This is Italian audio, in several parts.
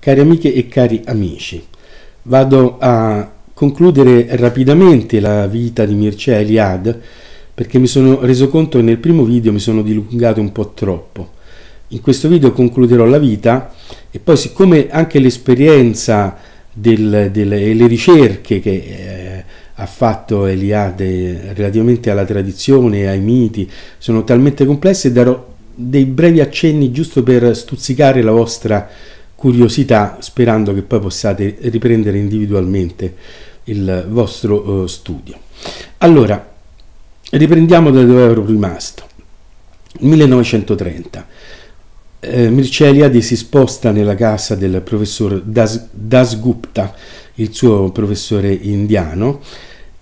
Cari amiche e cari amici, vado a concludere rapidamente la vita di Mircea Eliade perché mi sono reso conto che nel primo video mi sono dilungato un po' troppo. In questo video concluderò la vita e poi siccome anche l'esperienza del, delle, le ricerche che eh, ha fatto Eliade eh, relativamente alla tradizione, ai miti, sono talmente complesse, darò dei brevi accenni giusto per stuzzicare la vostra curiosità sperando che poi possiate riprendere individualmente il vostro eh, studio. Allora, riprendiamo da dove ero rimasto. 1930. Eh, Mirceliade si sposta nella casa del professor das, Dasgupta, il suo professore indiano,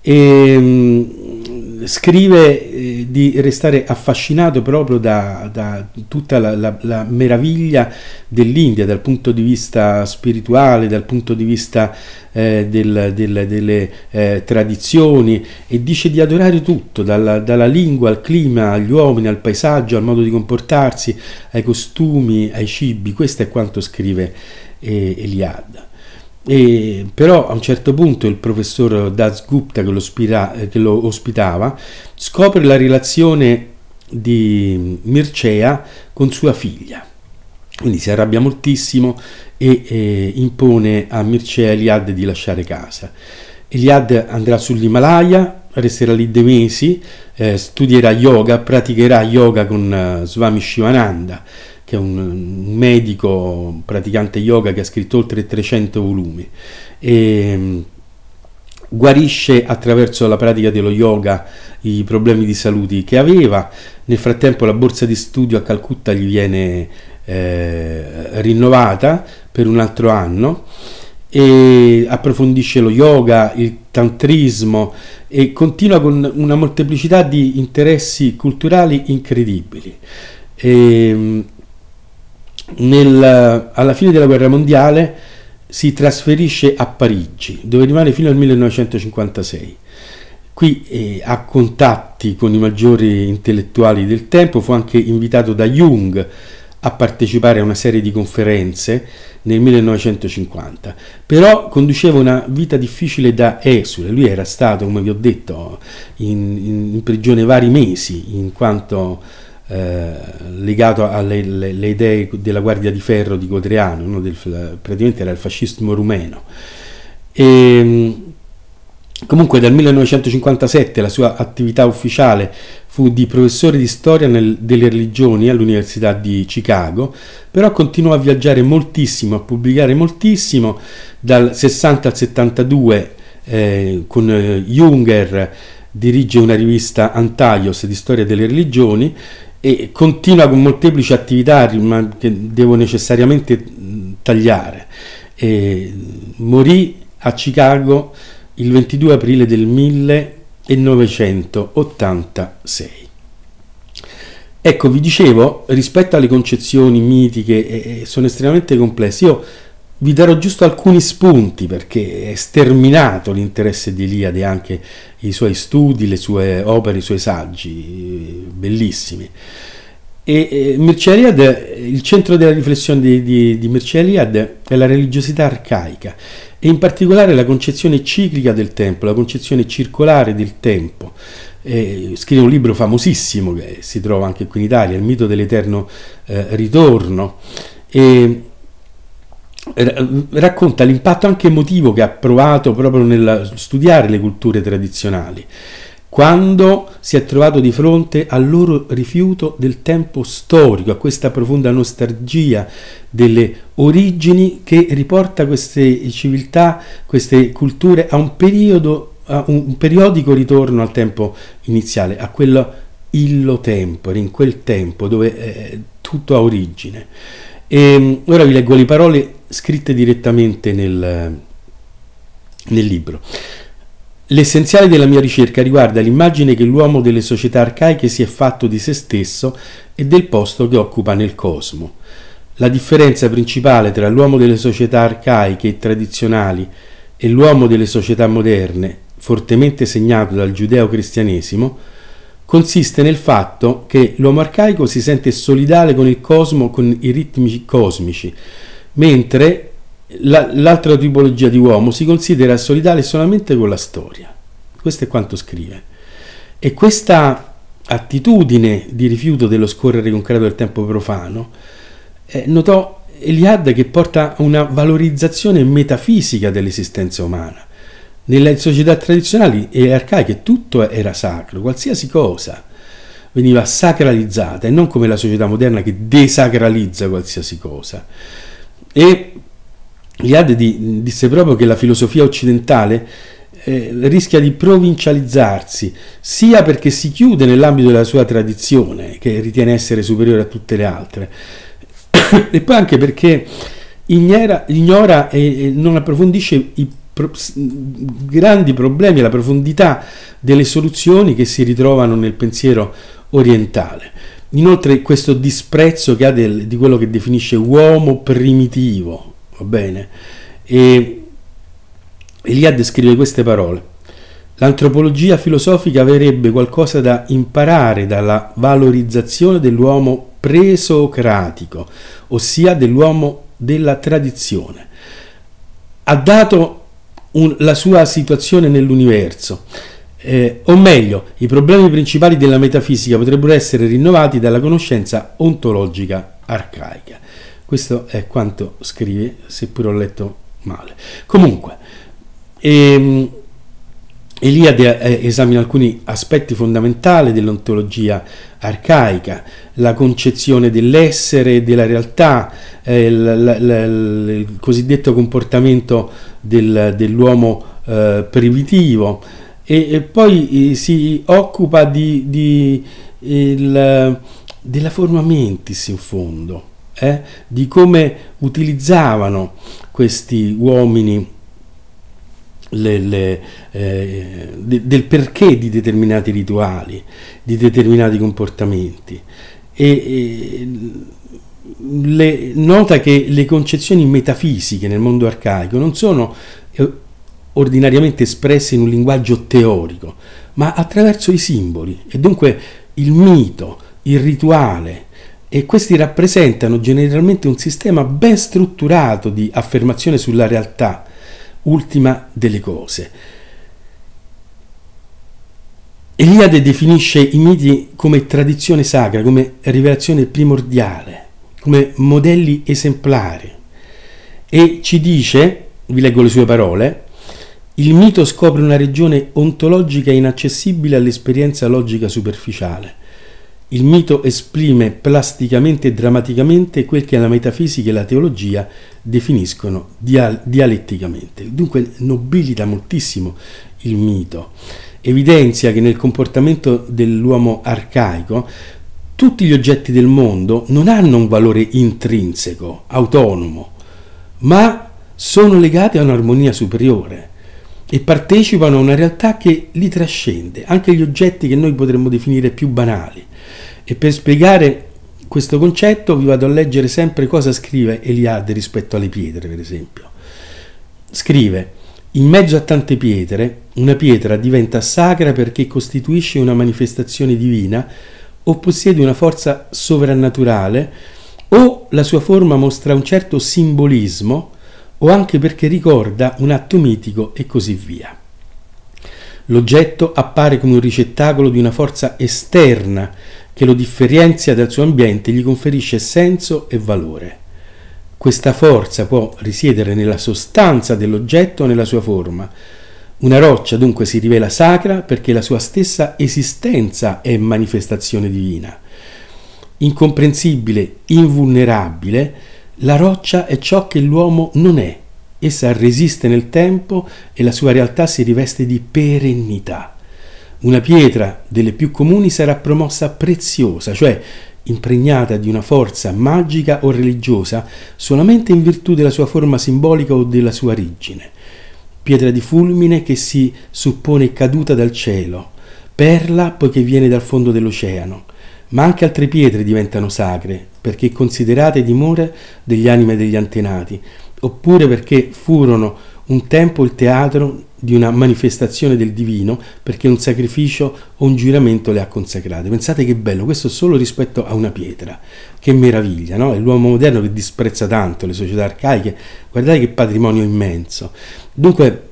e mm, scrive eh, di restare affascinato proprio da, da tutta la, la, la, meraviglia dell'India dal punto di vista spirituale, dal punto di vista eh, del, del, delle eh, tradizioni e dice di adorare tutto, dalla, dalla, lingua al clima, agli uomini, al paesaggio, al modo di comportarsi, ai costumi, ai cibi. Questo è quanto scrive eh, Eliad. E, però a un certo punto il professor Das Gupta che lo, spira, eh, che lo ospitava scopre la relazione di Mircea con sua figlia. Quindi si arrabbia moltissimo e eh, impone a Mircea Eliade di lasciare casa. Eliade andrà sull'Himalaya, resterà lì dei mesi, eh, studierà yoga, praticherà yoga con eh, Swami Shivananda che è un medico praticante yoga che ha scritto oltre 300 volumi. E, mm, guarisce attraverso la pratica dello yoga i problemi di salute che aveva. Nel frattempo la borsa di studio a Calcutta gli viene eh, rinnovata per un altro anno e approfondisce lo yoga, il tantrismo e continua con una molteplicità di interessi culturali incredibili. E, mm, nel, alla fine della guerra mondiale si trasferisce a Parigi, dove rimane fino al 1956. Qui eh, ha contatti con i maggiori intellettuali del tempo, fu anche invitato da Jung a partecipare a una serie di conferenze nel 1950, però conduceva una vita difficile da esule, lui era stato, come vi ho detto, in, in, in prigione vari mesi in quanto eh, legato alle le, le idee della Guardia di Ferro di Godriano, del, praticamente era il fascismo rumeno. E, ehm, comunque dal 1957 la sua attività ufficiale fu di professore di storia nel, delle religioni all'Università di Chicago, però continuò a viaggiare moltissimo, a pubblicare moltissimo, dal 60 al 72 eh, con eh, Junger dirige una rivista Antaios di storia delle religioni e continua con molteplici attività che devo necessariamente tagliare. E morì a Chicago il 22 aprile del 1986. Ecco, vi dicevo, rispetto alle concezioni mitiche, eh, eh sono estremamente complesse. Io vi darò giusto alcuni spunti perché è sterminato l'interesse di Eliade anche i suoi studi, le sue opere, i suoi saggi, eh, bellissimi. E eh, Mircea Eliade, il centro della riflessione di, di, di Mircea Eliade è la religiosità arcaica e in particolare la concezione ciclica del tempo, la concezione circolare del tempo. Eh, scrive un libro famosissimo che si trova anche qui in Italia, Il mito dell'eterno eh, ritorno. E eh, racconta l'impatto anche emotivo che ha provato proprio nel studiare le culture tradizionali, quando si è trovato di fronte al loro rifiuto del tempo storico, a questa profonda nostalgia delle origini che riporta queste civiltà, queste culture a un periodo a un periodico ritorno al tempo iniziale, a quello illo tempo, in quel tempo dove eh, tutto ha origine. E, ehm, ora vi leggo le parole scritte direttamente nel, nel libro. L'essenziale della mia ricerca riguarda l'immagine che l'uomo delle società arcaiche si è fatto di se stesso e del posto che occupa nel cosmo. La differenza principale tra l'uomo delle società arcaiche e tradizionali e l'uomo delle società moderne, fortemente segnato dal giudeo-cristianesimo, consiste nel fatto che l'uomo arcaico si sente solidale con il cosmo, con i ritmi cosmici, mentre la, l'altra tipologia di uomo si considera solidale solamente con la storia. Questo è quanto scrive. E questa attitudine di rifiuto dello scorrere concreto del tempo profano eh, notò Eliade che porta a una valorizzazione metafisica dell'esistenza umana. Nelle società tradizionali e arcaiche tutto era sacro, qualsiasi cosa veniva sacralizzata e non come la società moderna che desacralizza qualsiasi cosa. E Liade disse proprio che la filosofia occidentale eh, rischia di provincializzarsi, sia perché si chiude nell'ambito della sua tradizione, che ritiene essere superiore a tutte le altre, e poi anche perché ignera, ignora e, e non approfondisce i pro, grandi problemi e la profondità delle soluzioni che si ritrovano nel pensiero orientale. Inoltre questo disprezzo che ha del, di quello che definisce uomo primitivo, va bene? E Elia descrive queste parole. L'antropologia filosofica avrebbe qualcosa da imparare dalla valorizzazione dell'uomo presocratico, ossia dell'uomo della tradizione. Ha dato un, la sua situazione nell'universo, eh, o meglio, i problemi principali della metafisica potrebbero essere rinnovati dalla conoscenza ontologica arcaica. Questo è quanto scrive, seppur ho letto male. Comunque, ehm, Eliade eh, esamina alcuni aspetti fondamentali dell'ontologia arcaica, la concezione dell'essere, e della realtà, eh, l, l, l, il cosiddetto comportamento del, dell'uomo eh, primitivo, e, e poi eh, si occupa di, di il, della forma mentis in fondo, eh? di come utilizzavano questi uomini le, le, eh, de, del perché di determinati rituali, di determinati comportamenti. E, e le, nota che le concezioni metafisiche nel mondo arcaico non sono eh, ordinariamente espresse in un linguaggio teorico, ma attraverso i simboli e dunque il mito, il rituale, e questi rappresentano generalmente un sistema ben strutturato di affermazione sulla realtà ultima delle cose. Eliade definisce i miti come tradizione sacra, come rivelazione primordiale, come modelli esemplari e ci dice, vi leggo le sue parole, il mito scopre una regione ontologica inaccessibile all'esperienza logica superficiale. Il mito esprime plasticamente e drammaticamente quel che la metafisica e la teologia definiscono dial- dialetticamente. Dunque nobilita moltissimo il mito. Evidenzia che nel comportamento dell'uomo arcaico tutti gli oggetti del mondo non hanno un valore intrinseco, autonomo, ma sono legati a un'armonia superiore e partecipano a una realtà che li trascende, anche gli oggetti che noi potremmo definire più banali. E per spiegare questo concetto vi vado a leggere sempre cosa scrive Eliade rispetto alle pietre, per esempio. Scrive, in mezzo a tante pietre, una pietra diventa sacra perché costituisce una manifestazione divina o possiede una forza sovrannaturale o la sua forma mostra un certo simbolismo o anche perché ricorda un atto mitico e così via. L'oggetto appare come un ricettacolo di una forza esterna che lo differenzia dal suo ambiente e gli conferisce senso e valore. Questa forza può risiedere nella sostanza dell'oggetto o nella sua forma. Una roccia dunque si rivela sacra perché la sua stessa esistenza è manifestazione divina. Incomprensibile, invulnerabile, la roccia è ciò che l'uomo non è. Essa resiste nel tempo e la sua realtà si riveste di perennità. Una pietra delle più comuni sarà promossa preziosa, cioè impregnata di una forza magica o religiosa solamente in virtù della sua forma simbolica o della sua origine. Pietra di fulmine che si suppone caduta dal cielo, perla poiché viene dal fondo dell'oceano, ma anche altre pietre diventano sacre, perché considerate dimore degli anime degli antenati, oppure perché furono un tempo il teatro di una manifestazione del divino perché un sacrificio o un giuramento le ha consacrate. Pensate che bello, questo solo rispetto a una pietra, che meraviglia, no? È l'uomo moderno che disprezza tanto le società arcaiche, guardate che patrimonio immenso. Dunque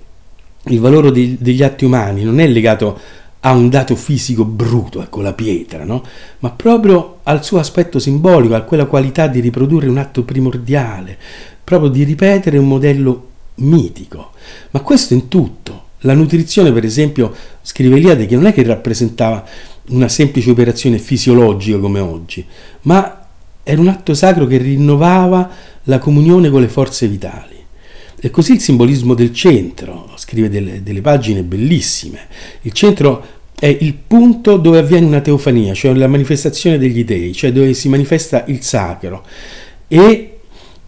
il valore degli atti umani non è legato a ha un dato fisico bruto, ecco la pietra, no? ma proprio al suo aspetto simbolico, a quella qualità di riprodurre un atto primordiale, proprio di ripetere un modello mitico. Ma questo in tutto. La nutrizione, per esempio, scrive Eliade che non è che rappresentava una semplice operazione fisiologica come oggi, ma era un atto sacro che rinnovava la comunione con le forze vitali. E così il simbolismo del centro, scrive delle, delle pagine bellissime. Il centro è il punto dove avviene una teofania, cioè la manifestazione degli dei, cioè dove si manifesta il sacro e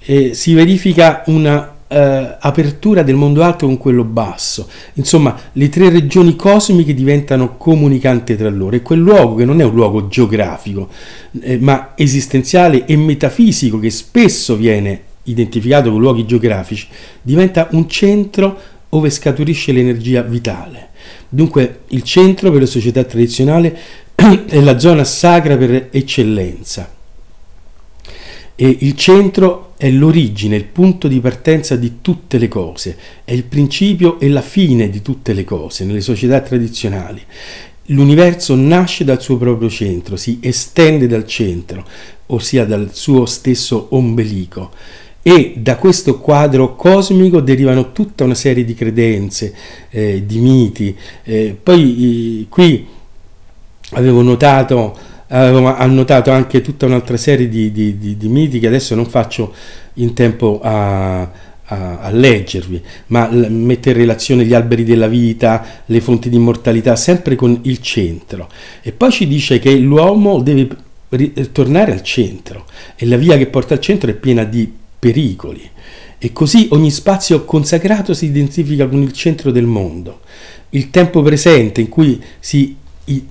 eh, si verifica una eh, apertura del mondo alto con quello basso. Insomma, le tre regioni cosmiche diventano comunicanti tra loro e quel luogo che non è un luogo geografico, eh, ma esistenziale e metafisico che spesso viene identificato con luoghi geografici, diventa un centro dove scaturisce l'energia vitale. Dunque il centro per la società tradizionale è la zona sacra per eccellenza. E il centro è l'origine, il punto di partenza di tutte le cose, è il principio e la fine di tutte le cose nelle società tradizionali. L'universo nasce dal suo proprio centro, si estende dal centro, ossia dal suo stesso ombelico e da questo quadro cosmico derivano tutta una serie di credenze, eh, di miti. Eh, poi eh, qui avevo notato, avevo annotato anche tutta un'altra serie di, di, di, di, miti che adesso non faccio in tempo a, a, a leggervi, ma mette in relazione gli alberi della vita, le fonti di immortalità, sempre con il centro. E poi ci dice che l'uomo deve tornare al centro e la via che porta al centro è piena di pericoli. E così ogni spazio consacrato si identifica con il centro del mondo. Il tempo presente in cui si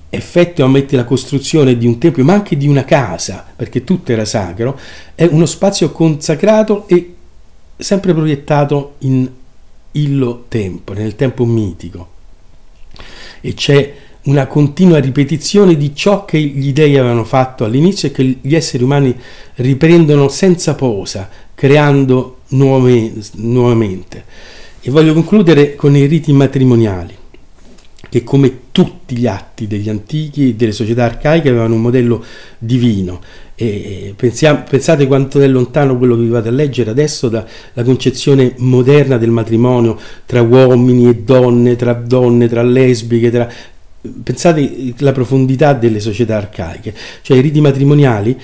effettuamente la costruzione di un tempio, ma anche di una casa, perché tutto era sacro, è uno spazio consacrato e sempre proiettato in illo tempo, nel tempo mitico. E c'è una continua ripetizione di ciò che gli dei avevano fatto all'inizio e che gli esseri umani riprendono senza pausa, creando nuove, nuovamente. E voglio concludere con i riti matrimoniali, che come tutti gli atti degli antichi e delle società arcaiche avevano un modello divino. E pensiamo, pensate quanto è lontano quello che vi vado a leggere adesso dalla concezione moderna del matrimonio tra uomini e donne, tra donne, tra lesbiche, tra, pensate la profondità delle società arcaiche, cioè i riti matrimoniali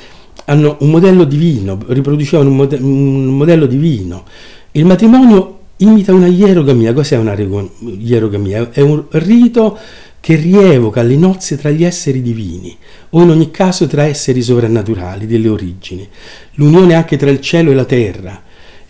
hanno un modello divino, riproducevano un, mode un modello divino. Il matrimonio imita una ierogamia. Cos'è una ierogamia? È un rito che rievoca le nozze tra gli esseri divini, o in ogni caso tra esseri sovrannaturali delle origini, l'unione anche tra il cielo e la terra,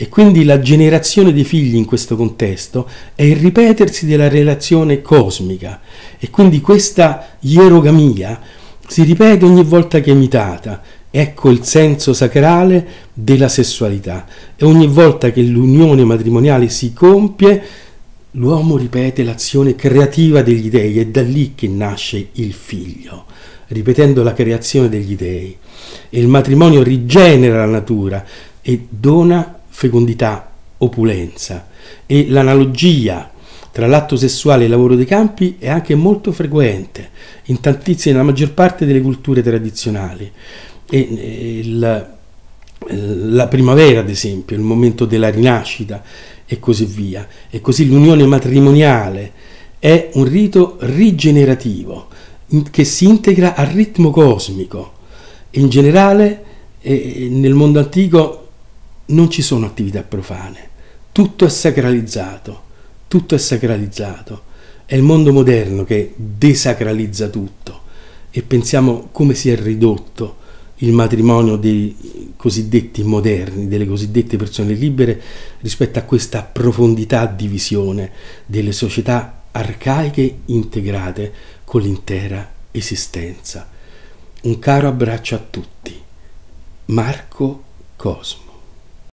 e quindi la generazione dei figli in questo contesto è il ripetersi della relazione cosmica e quindi questa ierogamia si ripete ogni volta che è imitata. Ecco il senso sacrale della sessualità e ogni volta che l'unione matrimoniale si compie l'uomo ripete l'azione creativa degli dèi. è da lì che nasce il figlio ripetendo la creazione degli dèi. E il matrimonio rigenera la natura e dona fecondità, opulenza e l'analogia tra l'atto sessuale e il lavoro dei campi è anche molto frequente in tantissime, nella maggior parte delle culture tradizionali. E, eh, il, la primavera, ad esempio, il momento della rinascita e così via. E così l'unione matrimoniale è un rito rigenerativo che si integra al ritmo cosmico. In generale, eh, nel mondo antico non ci sono attività profane, tutto è sacralizzato, tutto è sacralizzato. È il mondo moderno che desacralizza tutto e pensiamo come si è ridotto il matrimonio dei cosiddetti moderni, delle cosiddette persone libere, rispetto a questa profondità di visione delle società arcaiche integrate con l'intera esistenza. Un caro abbraccio a tutti. Marco Cosmo.